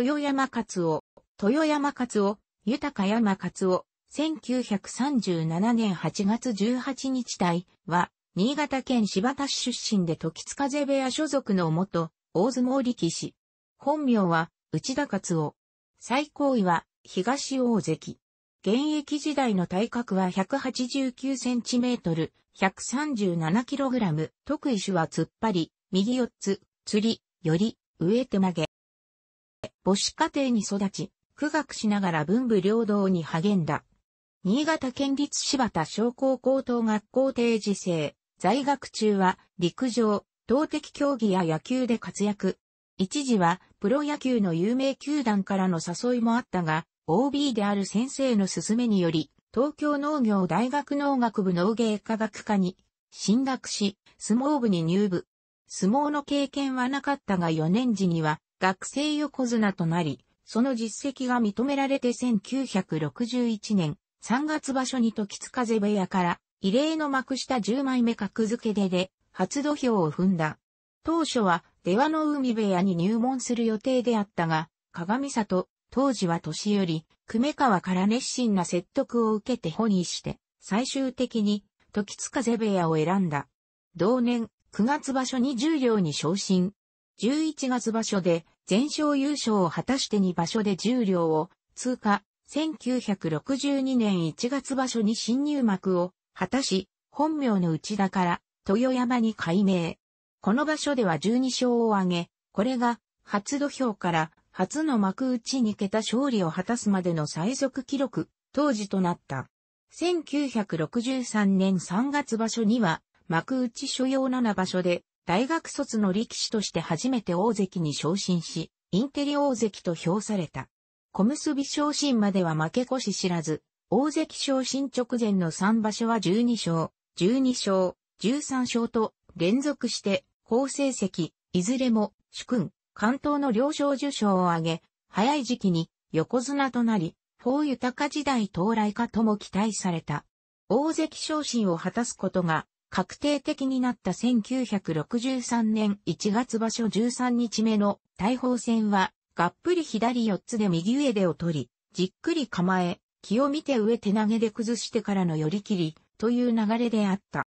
豊山勝夫、豊山勝夫、豊山勝夫、1937年8月18日隊は、新潟県柴田市出身で時津風部屋所属の元、大相撲力士。本名は、内田勝夫。最高位は、東大関。現役時代の体格は1 8 9トル、1 3 7ラム。得意種は突っ張り、右四つ、釣り、より、上手曲げ。母子家庭に育ち、苦学しながら文武両道に励んだ。新潟県立柴田商工高等学校定時制、在学中は陸上、投擲競技や野球で活躍。一時はプロ野球の有名球団からの誘いもあったが、OB である先生の勧めにより、東京農業大学農学部農芸科学科に進学し、相撲部に入部。相撲の経験はなかったが4年時には学生横綱となり、その実績が認められて1961年3月場所に時津風部屋から異例の幕下10枚目格付けでで初土俵を踏んだ。当初は出羽の海部屋に入門する予定であったが、鏡里、当時は年寄り、久米川から熱心な説得を受けて保にして、最終的に時津風部屋を選んだ。同年9月場所に10両に昇進。11月場所で全勝優勝を果たして2場所で10両を通過、1962年1月場所に新入幕を果たし、本名の内田から豊山に改名。この場所では12勝を挙げ、これが初土俵から初の幕内に桁勝利を果たすまでの最速記録、当時となった。1963年3月場所には幕内所要7場所で大学卒の力士として初めて大関に昇進し、インテリ大関と評された。小結昇進までは負け越し知らず、大関昇進直前の3場所は12勝、12勝、13勝と連続して好成績、いずれも主君、関東の両賞受賞を挙げ、早い時期に横綱となり、法豊時代到来かとも期待された。大関昇進を果たすことが確定的になった1963年1月場所13日目の大砲戦は、がっぷり左四つで右上でを取り、じっくり構え、気を見て上手投げで崩してからの寄り切り、という流れであった。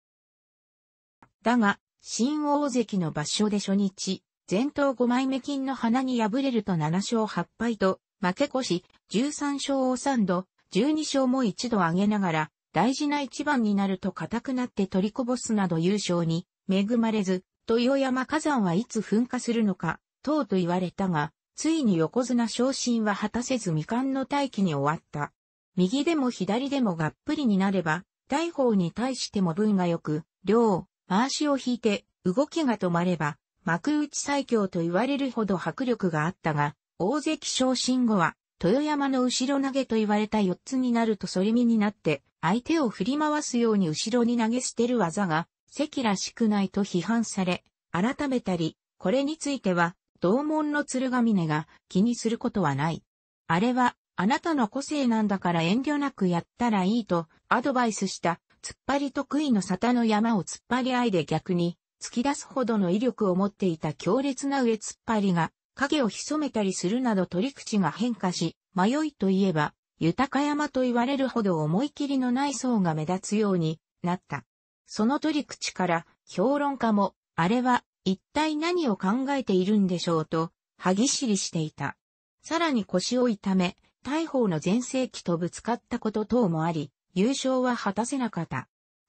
だが、新大関の場所で初日、前頭5枚目金の花に敗れると7勝8敗と、負け越し、13勝を3度、12勝も一度上げながら、大事な一番になると硬くなって取りこぼすなど優勝に恵まれず、豊山火山はいつ噴火するのか、とうと言われたが、ついに横綱昇進は果たせず未完の大機に終わった。右でも左でもがっぷりになれば、大砲に対しても分が良く、両、回しを引いて、動きが止まれば、幕内最強と言われるほど迫力があったが、大関昇進後は、豊山の後ろ投げと言われた四つになると反り身になって、相手を振り回すように後ろに投げ捨てる技が、席らしくないと批判され、改めたり、これについては、同門の鶴ヶ峰が気にすることはない。あれは、あなたの個性なんだから遠慮なくやったらいいとアドバイスした、突っ張り得意の沙汰の山を突っ張り合いで逆に、突き出すほどの威力を持っていた強烈な上突っ張りが、影を潜めたりするなど取り口が変化し、迷いといえば、豊山と言われるほど思い切りのない層が目立つようになった。その取り口から評論家も、あれは一体何を考えているんでしょうと、歯ぎしりしていた。さらに腰を痛め、大砲の前世紀とぶつかったこと等もあり、優勝は果たせなかった。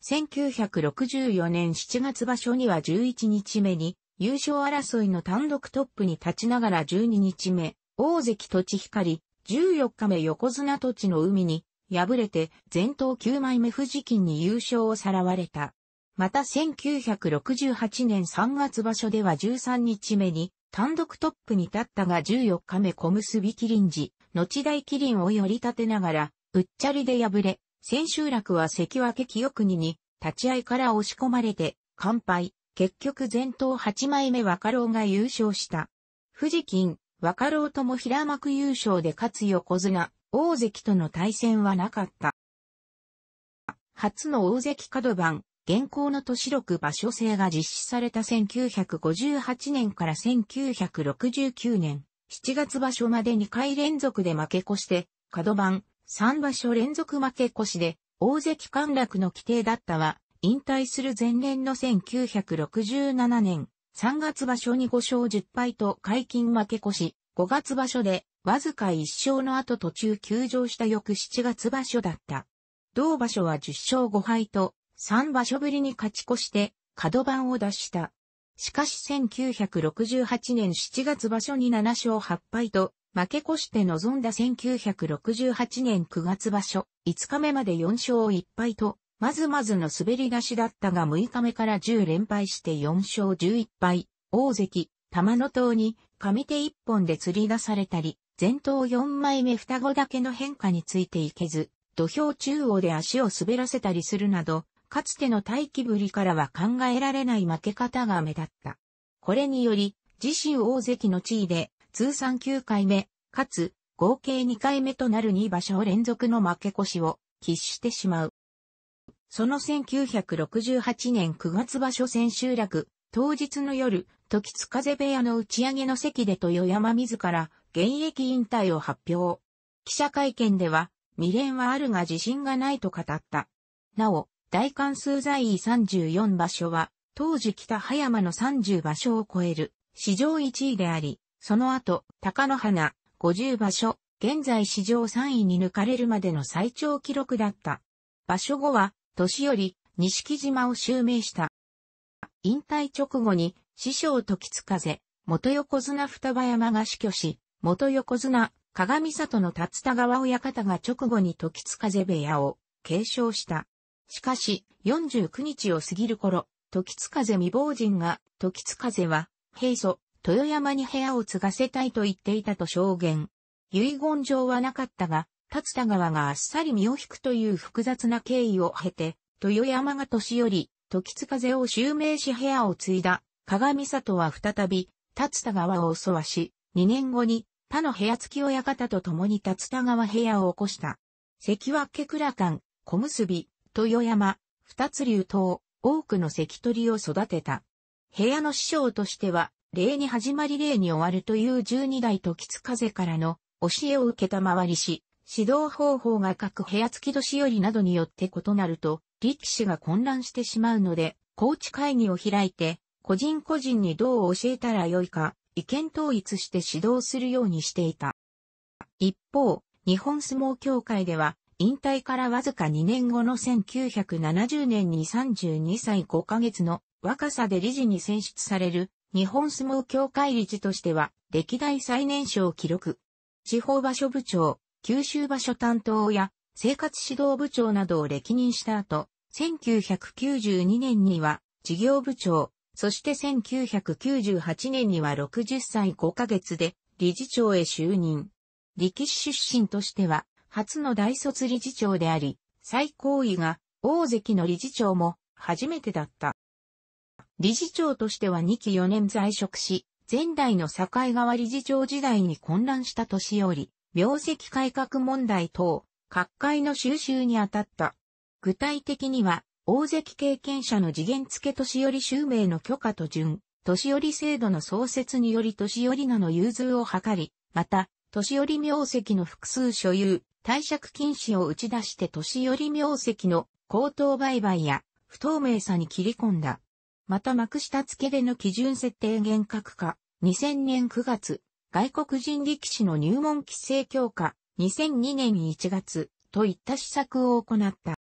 1964年7月場所には11日目に、優勝争いの単独トップに立ちながら12日目、大関土地光、14日目横綱土地の海に、敗れて前頭9枚目富士金に優勝をさらわれた。また1968年3月場所では13日目に単独トップに立ったが14日目小結麒麟寺、後大麒麟を寄り立てながら、うっちゃりで敗れ、千秋楽は関脇清国に立ち合いから押し込まれて、完敗、結局前頭8枚目若郎が優勝した。富士金、若老とも平幕優勝で勝つ横綱、大関との対戦はなかった。初の大関角番、現行の都市録場所制が実施された1958年から1969年、7月場所まで2回連続で負け越して、角番、3場所連続負け越しで、大関陥落の規定だったは、引退する前年の1967年、3月場所に5勝10敗と解禁負け越し、5月場所でわずか1勝の後途中休場した翌7月場所だった。同場所は10勝5敗と3場所ぶりに勝ち越して角番を脱した。しかし1968年7月場所に7勝8敗と負け越して臨んだ1968年9月場所5日目まで4勝1敗とまずまずの滑り出しだったが6日目から10連敗して4勝11敗、大関、玉野島に上手一本で釣り出されたり、前頭4枚目双子だけの変化についていけず、土俵中央で足を滑らせたりするなど、かつての待機ぶりからは考えられない負け方が目立った。これにより、自身大関の地位で、通算9回目、かつ、合計2回目となる2場所連続の負け越しを、喫してしまう。その1968年9月場所千秋楽、当日の夜、時津風部屋の打ち上げの席で豊山自ら現役引退を発表。記者会見では、未練はあるが自信がないと語った。なお、大関数在位34場所は、当時北葉山の30場所を超える、史上1位であり、その後、高野花、50場所、現在史上3位に抜かれるまでの最長記録だった。場所後は、年より、西木島を襲名した。引退直後に、師匠時津風、元横綱双葉山が死去し、元横綱、鏡里の竜田川親方が直後に時津風部屋を継承した。しかし、49日を過ぎる頃、時津風未亡人が、時津風は、平素、豊山に部屋を継がせたいと言っていたと証言。遺言状はなかったが、立田川があっさり身を引くという複雑な経緯を経て、豊山が年寄り、時津風を襲名し部屋を継いだ、鏡里は再び、立田川を襲わし、2年後に、他の部屋付き親方と共に立田川部屋を起こした。関脇倉館、小結、豊山、二つ流等、多くの関取を育てた。部屋の師匠としては、礼に始まり礼に終わるという十二代時津風からの教えを受けた回りし、指導方法が各部屋付き年寄りなどによって異なると、力士が混乱してしまうので、コーチ会議を開いて、個人個人にどう教えたらよいか、意見統一して指導するようにしていた。一方、日本相撲協会では、引退からわずか2年後の1970年に32歳5ヶ月の若さで理事に選出される日本相撲協会理事としては歴代最年少記録。地方場所部長、九州場所担当や生活指導部長などを歴任した後、1992年には事業部長、そして1998年には60歳5ヶ月で理事長へ就任。力士出身としては初の大卒理事長であり、最高位が大関の理事長も初めてだった。理事長としては2期4年在職し、前代の境川理事長時代に混乱した年より、名跡改革問題等、各界の収集にあたった。具体的には、大関経験者の次元付年寄り襲名の許可と順、年寄り制度の創設により年寄り名の融通を図り、また、年寄り名跡の複数所有、貸借禁止を打ち出して年寄り名跡の高等売買や不透明さに切り込んだ。また幕下付けでの基準設定厳格化、2000年9月、外国人力士の入門規制強化2002年1月といった施策を行った。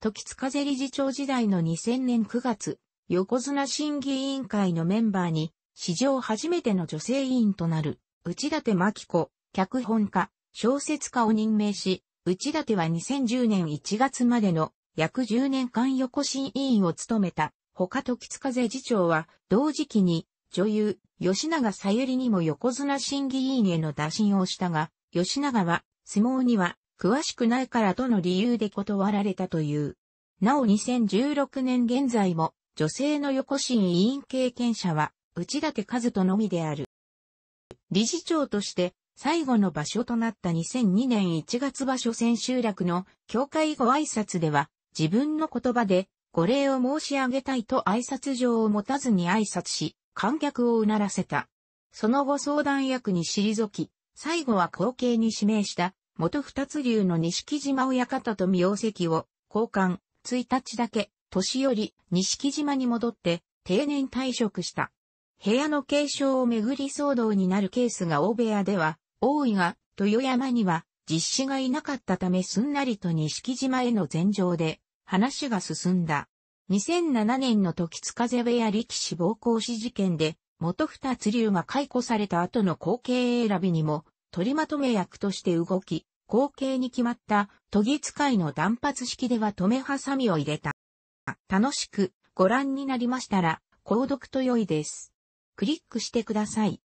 時津風理事長時代の2000年9月、横綱審議委員会のメンバーに、史上初めての女性委員となる、内立真紀子、脚本家、小説家を任命し、内立は2010年1月までの約10年間横審委員を務めた。他時津風次長は同時期に女優、吉永さゆりにも横綱審議委員への打診をしたが、吉永は、相撲には、詳しくないからとの理由で断られたという。なお2016年現在も、女性の横審委員経験者は、内館和人のみである。理事長として、最後の場所となった2002年1月場所千秋楽の協会ご挨拶では、自分の言葉で、ご礼を申し上げたいと挨拶状を持たずに挨拶し、観客をうならせた。その後相談役に退き、最後は後継に指名した、元二つ流の錦島親方と名跡を、交換、1日だけ、年寄り、錦島に戻って、定年退職した。部屋の継承をめぐり騒動になるケースが大部屋では、多いが、豊山には、実施がいなかったためすんなりと錦島への前情で、話が進んだ。2007年の時津風部屋力士暴行死事件で、元二つ竜が解雇された後の後継選びにも、取りまとめ役として動き、後継に決まった都議使いの断髪式では止めハサミを入れた。楽しくご覧になりましたら、購読と良いです。クリックしてください。